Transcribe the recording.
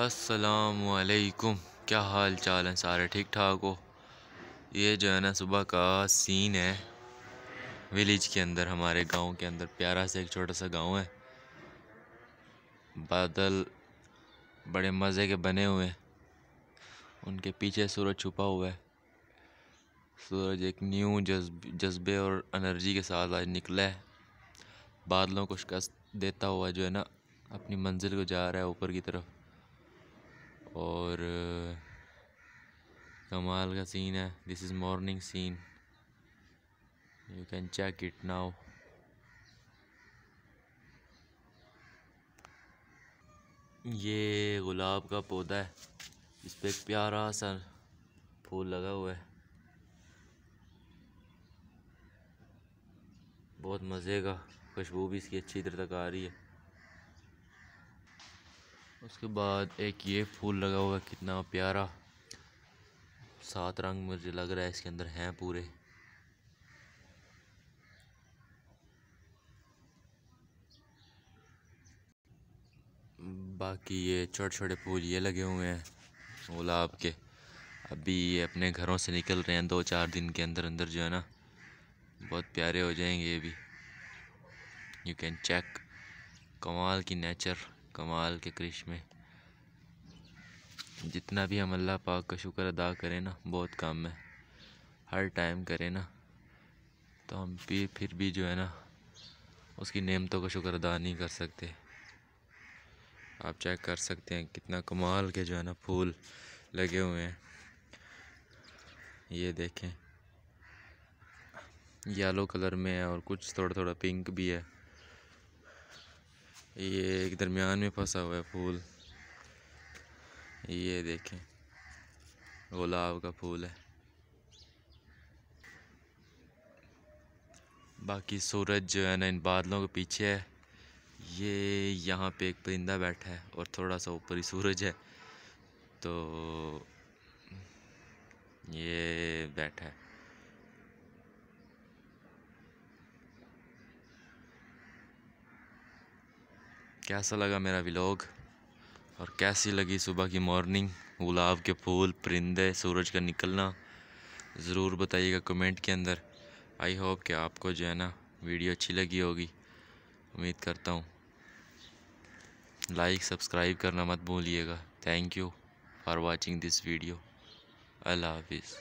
असलकुम क्या हाल चाल है सारे ठीक ठाक हो ये जो है ना सुबह का सीन है विलेज के अंदर हमारे गांव के अंदर प्यारा सा एक छोटा सा गांव है बादल बड़े मज़े के बने हुए हैं उनके पीछे सूरज छुपा हुआ है सूरज एक न्यू जज्बे और एनर्जी के साथ आज निकला है बादलों को शिकस्त देता हुआ जो है ना अपनी मंजिल को जा रहा है ऊपर की तरफ कमाल का सीन है this is morning scene you can check it now ये गुलाब का पौधा है इस पर एक प्यारा सा फूल लगा हुआ है बहुत मज़े का खुशबू भी इसकी अच्छी तरह तक आ रही है उसके बाद एक ये फूल लगा हुआ है कितना प्यारा सात रंग मुझे लग रहा है इसके अंदर हैं पूरे बाकी ये छोटे छोटे फूल ये लगे हुए हैं गुलाब के अभी ये अपने घरों से निकल रहे हैं दो चार दिन के अंदर अंदर जो है ना बहुत प्यारे हो जाएंगे ये भी यू कैन चेक कमाल की नेचर कमाल के क्रिश में जितना भी हम अल्लाह पाक का शुक्र अदा करें ना बहुत कम है हर टाइम करें ना तो हम भी फिर भी जो है ना उसकी नेमतों का शुक्र अदा नहीं कर सकते आप चेक कर सकते हैं कितना कमाल के जो है ना फूल लगे हुए हैं ये देखें येलो कलर में है और कुछ थोड़ा थोड़ा पिंक भी है ये एक दरमियान में फंसा हुआ है फूल ये देखें गुलाब का फूल है बाकी सूरज जो है ना इन बादलों के पीछे है ये यहाँ पे एक परिंदा बैठा है और थोड़ा सा ऊपर ही सूरज है तो ये बैठा है कैसा लगा मेरा विलोग और कैसी लगी सुबह की मॉर्निंग गुलाब के फूल परिंदे सूरज का निकलना ज़रूर बताइएगा कमेंट के अंदर आई होप कि आपको जो है ना वीडियो अच्छी लगी होगी उम्मीद करता हूँ लाइक सब्सक्राइब करना मत भूलिएगा thank you for watching this video अल्लाह हाफिज़